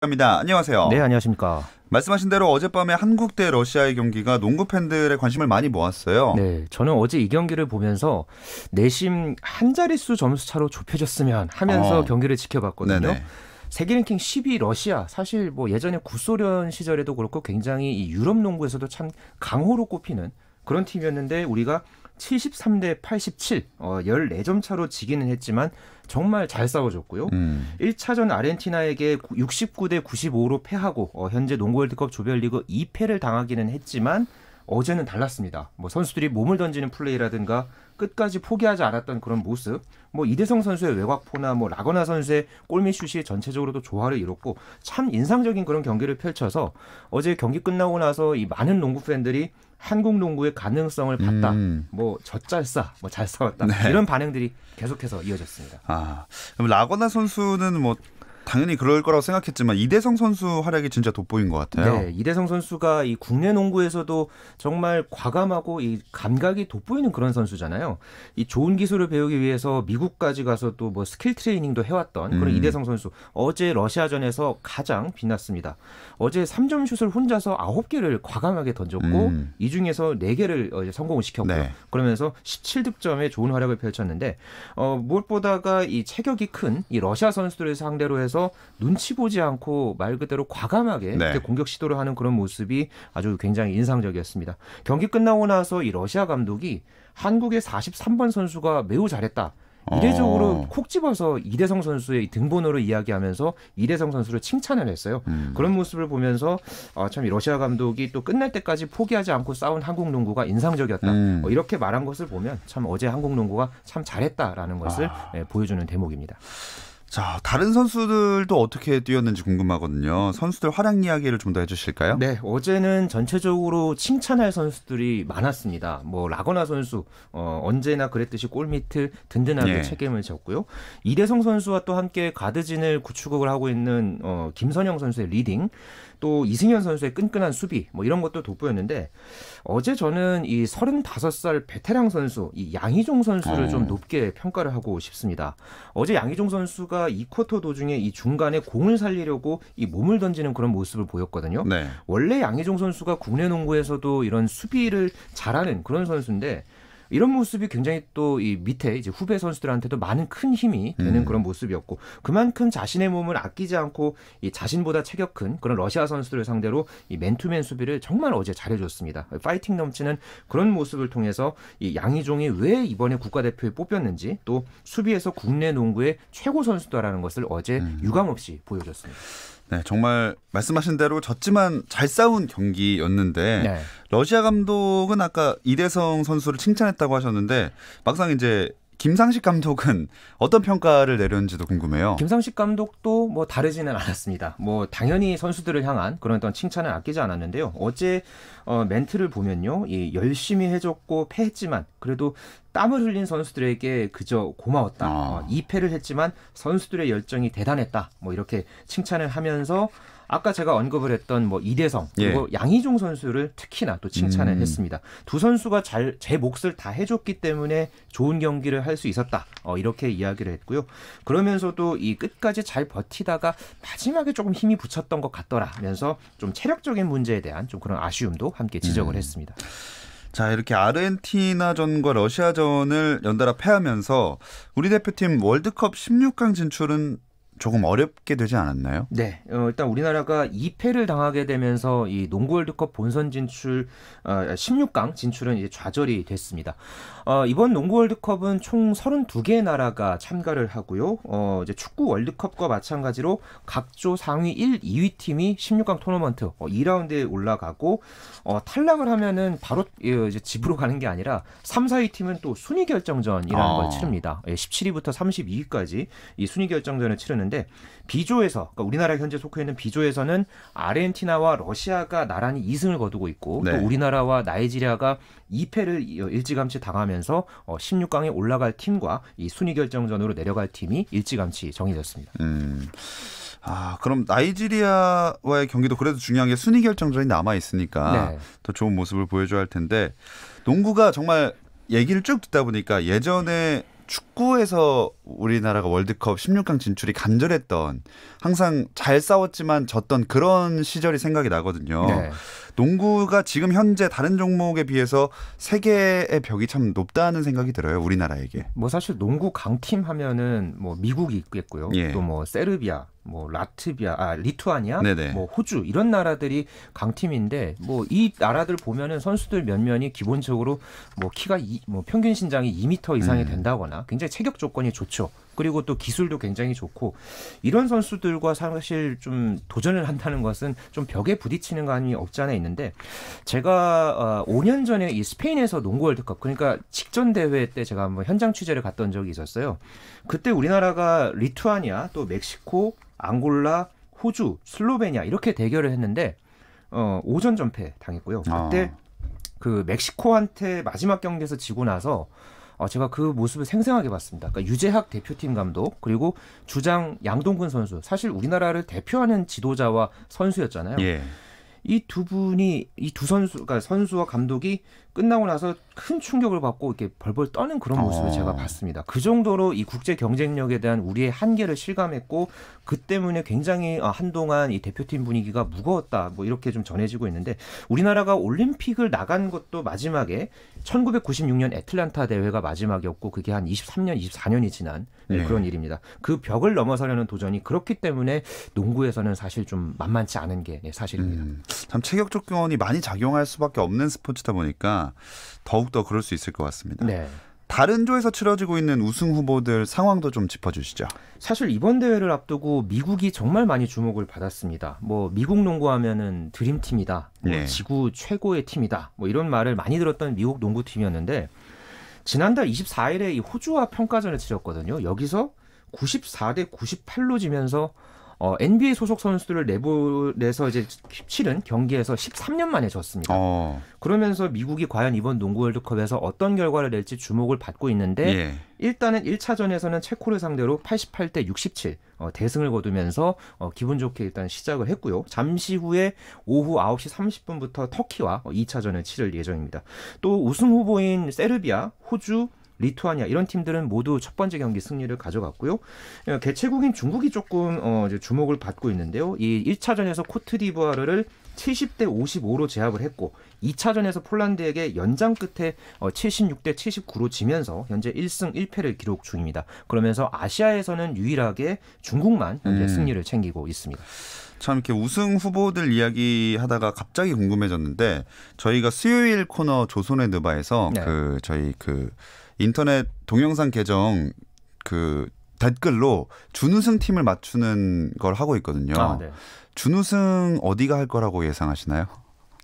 합니다 안녕하세요. 네, 안녕하십니까. 말씀하신 대로 어젯밤에 한국 대 러시아의 경기가 농구 팬들의 관심을 많이 모았어요. 네, 저는 어제 이 경기를 보면서 내심 한 자릿수 점수 차로 좁혀졌으면 하면서 어. 경기를 지켜봤거든요. 네네. 세계 랭킹 10위 러시아 사실 뭐 예전에 구소련 시절에도 그렇고 굉장히 이 유럽 농구에서도 참 강호로 꼽히는 그런 팀이었는데 우리가 73대 87, 어, 14점 차로 지기는 했지만 정말 잘 싸워줬고요. 음. 1차전 아르헨티나에게 69대 95로 패하고 어, 현재 농구 월드컵 조별리그 2패를 당하기는 했지만 어제는 달랐습니다. 뭐 선수들이 몸을 던지는 플레이라든가 끝까지 포기하지 않았던 그런 모습. 뭐 이대성 선수의 외곽포나 뭐 라거나 선수의 골밑슛이 전체적으로도 조화를 이뤘고 참 인상적인 그런 경기를 펼쳐서 어제 경기 끝나고 나서 이 많은 농구 팬들이 한국 농구의 가능성을 봤다. 음. 뭐젖잘 싸, 뭐 잘 싸웠다. 네. 이런 반응들이 계속해서 이어졌습니다. 아, 라거나 선수는 뭐 당연히 그럴 거라고 생각했지만 이대성 선수 활약이 진짜 돋보인 것 같아요. 네, 이대성 선수가 이 국내 농구에서도 정말 과감하고 이 감각이 돋보이는 그런 선수잖아요. 이 좋은 기술을 배우기 위해서 미국까지 가서 또 뭐 스킬 트레이닝도 해왔던 그런 음. 이대성 선수 어제 러시아전에서 가장 빛났습니다. 어제 3점 슛을 혼자서 9개를 과감하게 던졌고 음. 이 중에서 4개를 어, 성공을 시켰고 네. 그러면서 17득점에 좋은 활약을 펼쳤는데 어, 무엇보다가 이 체격이 큰 이 러시아 선수들을 상대로 해서 들어서 눈치 보지 않고 말 그대로 과감하게 네. 공격 시도를 하는 그런 모습이 아주 굉장히 인상적이었습니다. 경기 끝나고 나서 이 러시아 감독이 한국의 43번 선수가 매우 잘했다. 이례적으로 어. 콕 집어서 이대성 선수의 등번호를 이야기하면서 이대성 선수를 칭찬을 했어요. 음. 그런 모습을 보면서 아, 참 러시아 감독이 또 끝날 때까지 포기하지 않고 싸운 한국 농구가 인상적이었다. 음. 어, 이렇게 말한 것을 보면 참 어제 한국 농구가 참 잘했다라는 것을 아. 예, 보여주는 대목입니다. 자, 다른 선수들도 어떻게 뛰었는지 궁금하거든요. 선수들 활약 이야기를 좀 더 해주실까요? 네, 어제는 전체적으로 칭찬할 선수들이 많았습니다. 뭐 라거나 선수 어, 언제나 그랬듯이 골 밑을 든든하게 예. 책임을 졌고요. 이대성 선수와 또 함께 가드진을 구축을 하고 있는 어, 김선영 선수의 리딩, 또 이승현 선수의 끈끈한 수비 뭐 이런 것도 돋보였는데 어제 저는 이 35살 베테랑 선수 이 양희종 선수를 어. 좀 높게 평가를 하고 싶습니다. 어제 양희종 선수가 쿼 2쿼터 도중에 이 중간에 공을 살리려고 이 몸을 던지는 그런 모습을 보였거든요. 네. 원래 양희종 선수가 국내 농구에서도 이런 수비를 잘하는 그런 선수인데 이런 모습이 굉장히 또 이 밑에 이제 후배 선수들한테도 많은 큰 힘이 되는 음. 그런 모습이었고 그만큼 자신의 몸을 아끼지 않고 이 자신보다 체격 큰 그런 러시아 선수들을 상대로 이 맨투맨 수비를 정말 어제 잘해줬습니다. 파이팅 넘치는 그런 모습을 통해서 이 양희종이 왜 이번에 국가대표에 뽑혔는지 또 수비에서 국내 농구의 최고 선수다라는 것을 어제 음. 유감없이 보여줬습니다. 네, 정말 말씀하신 대로 졌지만 잘 싸운 경기였는데 네. 러시아 감독은 아까 이대성 선수를 칭찬했다고 하셨는데 막상 이제 김상식 감독은 어떤 평가를 내렸는지도 궁금해요. 김상식 감독도 뭐 다르지는 않았습니다. 뭐 당연히 선수들을 향한 그런 어떤 칭찬을 아끼지 않았는데요. 어제 어, 멘트를 보면요, 예, 열심히 해줬고 패했지만 그래도 땀을 흘린 선수들에게 그저 고마웠다. 아. 어, 2패를 했지만 선수들의 열정이 대단했다. 뭐 이렇게 칭찬을 하면서 아까 제가 언급을 했던 뭐 이대성 예. 그리고 예. 양희종 선수를 특히나 또 칭찬을 음. 했습니다. 두 선수가 잘 제 몫을 다 해줬기 때문에 좋은 경기를 할 수 있었다. 어, 이렇게 이야기를 했고요. 그러면서도 이 끝까지 잘 버티다가 마지막에 조금 힘이 붙였던 것 같더라면서 좀 체력적인 문제에 대한 좀 그런 아쉬움도 함께 지적을 음. 했습니다. 자, 이렇게 아르헨티나전과 러시아전을 연달아 패하면서 우리 대표팀 월드컵 16강 진출은 조금 어렵게 되지 않았나요? 네, 어, 일단 우리나라가 2패를 당하게 되면서 이 농구 월드컵 본선 진출 어, 16강 진출은 이제 좌절이 됐습니다. 어, 이번 농구 월드컵은 총 32개 나라가 참가를 하고요. 어, 이제 축구 월드컵과 마찬가지로 각조 상위 1, 2위 팀이 16강 토너먼트 어, 2라운드에 올라가고 어, 탈락을 하면은 바로 예, 이제 집으로 가는 게 아니라 3, 4위 팀은 또 순위 결정전이라는 아. 걸 치릅니다. 예, 17위부터 32위까지 이 순위 결정전을 치르는. 되는데 비조에서 그러니까 우리나라 현재 속해 있는 비조에서는 아르헨티나와 러시아가 나란히 2승을 거두고 있고 네. 또 우리나라와 나이지리아가 2패를 일찌감치 당하면서 16강에 어, 올라갈 팀과 이 순위 결정전으로 내려갈 팀이 일찌감치 정해졌습니다. 음. 아, 그럼 나이지리아와의 경기도 그래도 중요한 게 순위 결정전이 남아 있으니까 네. 더 좋은 모습을 보여줘야 할 텐데 농구가 정말 얘기를 쭉 듣다 보니까 예전에 축구에서 우리나라가 월드컵 16강 진출이 간절했던 항상 잘 싸웠지만 졌던 그런 시절이 생각이 나거든요. 네. 농구가 지금 현재 다른 종목에 비해서 세계의 벽이 참 높다는 생각이 들어요. 우리나라에게. 뭐 사실 농구 강팀 하면은 뭐 미국이 있겠고요. 예. 또뭐 세르비아, 뭐 라트비아, 아 리투아니아, 네네. 뭐 호주 이런 나라들이 강팀인데 뭐 이 나라들 보면은 선수들 몇몇이 기본적으로 뭐 키가 이, 뭐 평균 신장이 2미터 이상이 음. 된다거나 굉장히 체격 조건이 좋죠. 좋죠. 그리고 또 기술도 굉장히 좋고 이런 선수들과 사실 좀 도전을 한다는 것은 좀 벽에 부딪히는 감이 없지 않아 있는데 제가 5년 어, 전에 이 스페인에서 농구 월드컵 그러니까 직전 대회 때 제가 한번 현장 취재를 갔던 적이 있었어요. 그때 우리나라가 리투아니아 또 멕시코, 앙골라, 호주, 슬로베니아 이렇게 대결을 했는데 어, 오전 전패 당했고요. 그때 아. 그 멕시코한테 마지막 경기에서 지고 나서 어, 제가 그 모습을 생생하게 봤습니다. 그러니까 유재학 대표팀 감독 그리고 주장 양동근 선수 사실 우리나라를 대표하는 지도자와 선수였잖아요. 예. 이두 분이 이 두 선수 그러니까 선수와 감독이 끝나고 나서 큰 충격을 받고 이렇게 벌벌 떠는 그런 모습을 어. 제가 봤습니다. 그 정도로 이 국제 경쟁력에 대한 우리의 한계를 실감했고 그 때문에 굉장히 아, 한동안 이 대표팀 분위기가 무거웠다 뭐 이렇게 좀 전해지고 있는데 우리나라가 올림픽을 나간 것도 마지막에 1996년 애틀란타 대회가 마지막이었고 그게 한 23년 24년이 지난 네, 네. 그런 일입니다. 그 벽을 넘어서려는 도전이 그렇기 때문에 농구에서는 사실 좀 만만치 않은 게 예, 사실입니다. 음, 참 체격적 경원이 많이 작용할 수밖에 없는 스포츠다 보니까 더욱더 그럴 수 있을 것 같습니다. 네. 다른 조에서 치러지고 있는 우승 후보들 상황도 좀 짚어주시죠. 사실 이번 대회를 앞두고 미국이 정말 많이 주목을 받았습니다. 뭐 미국 농구하면은 드림팀이다, 뭐 네. 지구 최고의 팀이다, 뭐 이런 말을 많이 들었던 미국 농구팀이었는데 지난달 24일에 이 호주와 평가전을 치렀거든요. 여기서 94대 98로 지면서 어, NBA 소속 선수들을 내부 내서 이제 치은 경기에서 13년 만에 졌습니다. 어. 그러면서 미국이 과연 이번 농구 월드컵에서 어떤 결과를 낼지 주목을 받고 있는데 예. 일단은 1차전에서는 체코를 상대로 88대 67 어, 대승을 거두면서 어, 기분 좋게 일단 시작을 했고요. 잠시 후에 오후 9시 30분부터 터키와 2차전을 치를 예정입니다. 또 우승 후보인 세르비아, 호주, 리투아니아 이런 팀들은 모두 첫 번째 경기 승리를 가져갔고요. 예, 개최국인 중국이 조금 어 주목을 받고 있는데요. 이 1차전에서 코트디부아르를 70대 55로 제압을 했고 2차전에서 폴란드에게 연장 끝에 76대 어, 79로 지면서 현재 1승 1패를 기록 중입니다. 그러면서 아시아에서는 유일하게 중국만 현재 음. 승리를 챙기고 있습니다. 참 이렇게 우승 후보들 이야기 하다가 갑자기 궁금해졌는데 저희가 수요일 코너 조선의 느바에서 네. 그 저희 그 인터넷 동영상 계정 그 댓글로 준우승 팀을 맞추는 걸 하고 있거든요. 아, 네. 준우승 어디가 할 거라고 예상하시나요?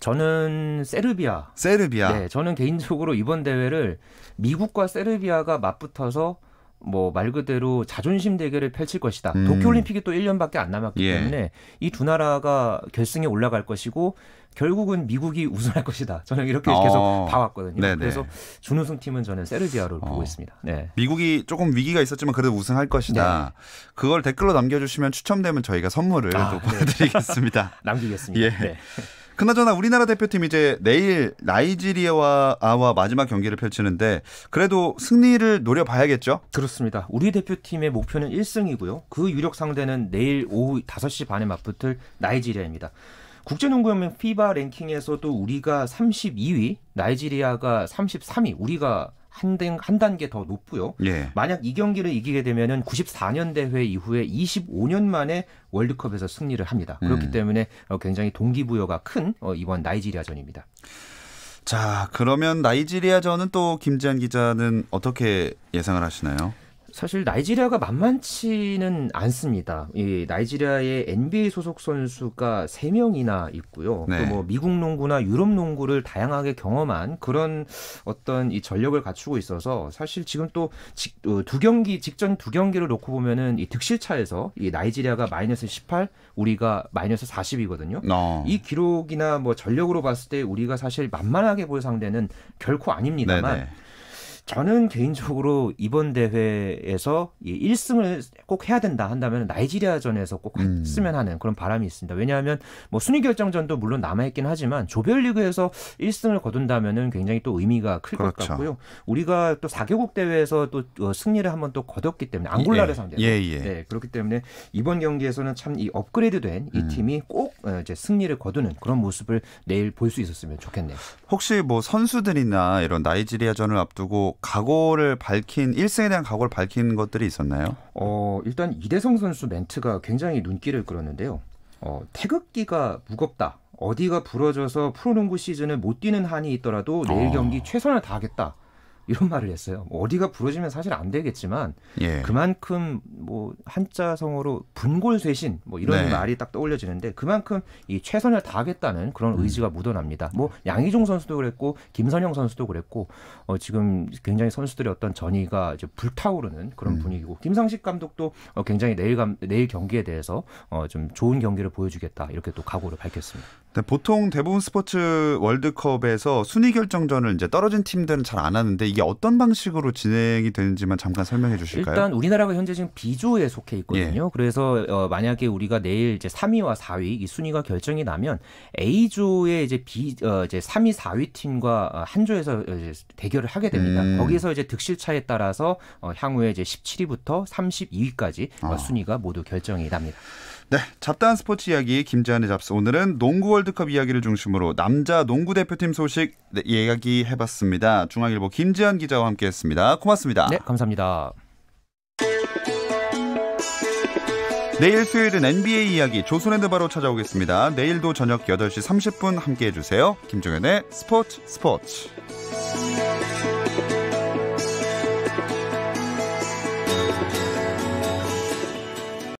저는 세르비아. 세르비아. 네, 저는 개인적으로 이번 대회를 미국과 세르비아가 맞붙어서 뭐말 그대로 자존심 대결을 펼칠 것이다. 음. 도쿄올림픽이 또 1년밖에 안 남았기 예. 때문에 이 두 나라가 결승에 올라갈 것이고 결국은 미국이 우승할 것이다. 저는 이렇게 어. 계속 봐왔거든요. 네네. 그래서 준우승 팀은 저는 세르비아로 어. 보고 있습니다. 네. 미국이 조금 위기가 있었지만 그래도 우승할 것이다. 네. 그걸 댓글로 남겨주시면 추첨되면 저희가 선물을 아, 또 네. 보내드리겠습니다. 남기겠습니다. 예. 네. 그나저나 우리나라 대표팀 이제 내일 나이지리아와 마지막 경기를 펼치는데 그래도 승리를 노려봐야겠죠? 그렇습니다. 우리 대표팀의 목표는 1승이고요. 그 유력 상대는 내일 오후 5시 반에 맞붙을 나이지리아입니다. 국제농구연맹 피바 랭킹에서도 우리가 32위, 나이지리아가 33위, 우리가 한, 단, 한 단계 더 높고요. 예. 만약 이 경기를 이기게 되면은 94년 대회 이후에 25년 만에 월드컵에서 승리를 합니다. 그렇기 음. 때문에 어, 굉장히 동기부여가 큰 어, 이번 나이지리아전입니다. 자, 그러면 나이지리아전은 또 김지한 기자는 어떻게 예상을 하시나요? 사실 나이지리아가 만만치는 않습니다. 이 나이지리아의 NBA 소속 선수가 세명이나 있고요. 네. 또뭐 미국 농구나 유럽 농구를 다양하게 경험한 그런 어떤 이 전력을 갖추고 있어서 사실 지금 또두 어, 경기 직전 두 경기를 놓고 보면은 이 득실 차에서 이 나이지리아가 마이너스 18, 우리가 마이너스 40이거든요. 어. 이 기록이나 뭐 전력으로 봤을 때 우리가 사실 만만하게 볼 상대는 결코 아닙니다만 네네. 저는 개인적으로 이번 대회에서 1승을 꼭 해야 된다 한다면 나이지리아전에서 꼭 음. 했으면 하는 그런 바람이 있습니다. 왜냐하면 뭐 순위 결정전도 물론 남아있긴 하지만 조별리그에서 1승을 거둔다면 굉장히 또 의미가 클것 그렇죠. 같고요. 우리가 또 4개국 대회에서 또 어, 승리를 한번 또 거뒀기 때문에 앙골라를 예. 상대로 예, 예. 네, 그렇기 때문에 이번 경기에서는 참 이 업그레이드된 이 음. 팀이 음. 꼭 어, 이제 승리를 거두는 그런 모습을 내일 볼 수 있었으면 좋겠네요. 혹시 뭐 선수들이나 이런 나이지리아전을 앞두고 각오를 밝힌 1승에 대한 각오를 밝힌 것들이 있었나요? 어, 일단 이대성 선수 멘트가 굉장히 눈길을 끌었는데요. 어, 태극기가 무겁다. 어디가 부러져서 프로농구 시즌을 못 뛰는 한이 있더라도 내일 아. 경기 최선을 다하겠다. 이런 말을 했어요. 어디가 부러지면 사실 안 되겠지만 예. 그만큼 뭐 한자성어로 분골쇄신 뭐 이런 네. 말이 딱 떠올려지는데 그만큼 이 최선을 다하겠다는 그런 음. 의지가 음. 묻어납니다. 뭐 양희종 선수도 그랬고 김선영 선수도 그랬고 어 지금 굉장히 선수들의 어떤 전의가 이제 불타오르는 그런 음. 분위기고 김상식 감독도 어 굉장히 내일 감 내일 경기에 대해서 어 좀 좋은 경기를 보여주겠다 이렇게 또 각오를 밝혔습니다. 네, 보통 대부분 스포츠 월드컵에서 순위 결정전을 이제 떨어진 팀들은 잘 안 하는데 이게 어떤 방식으로 진행이 되는지만 잠깐 설명해 주실까요? 일단 우리나라가 현재 지금 B조에 속해 있거든요. 예. 그래서 어, 만약에 우리가 내일 이제 3위와 4위 이 순위가 결정이 나면 A조의 이제 B 어, 이제 3위, 4위 팀과 어, 한 조에서 이제 대결을 하게 됩니다. 음. 거기서 이제 득실 차에 따라서 어, 향후에 이제 17위부터 32위까지 어. 아. 순위가 모두 결정이 납니다. 네, 잡다한 스포츠 이야기 김지한의 잡스 오늘은 농구 월드컵 이야기를 중심으로 남자 농구 대표팀 소식 네, 이야기 해봤습니다. 중앙일보 김지한 기자와 함께했습니다. 고맙습니다. 네, 감사합니다. 내일 수요일은 NBA 이야기 조선랜드 바로 찾아오겠습니다. 내일도 저녁 8시 30분 함께해 주세요. 김종현의 스포츠 스포츠.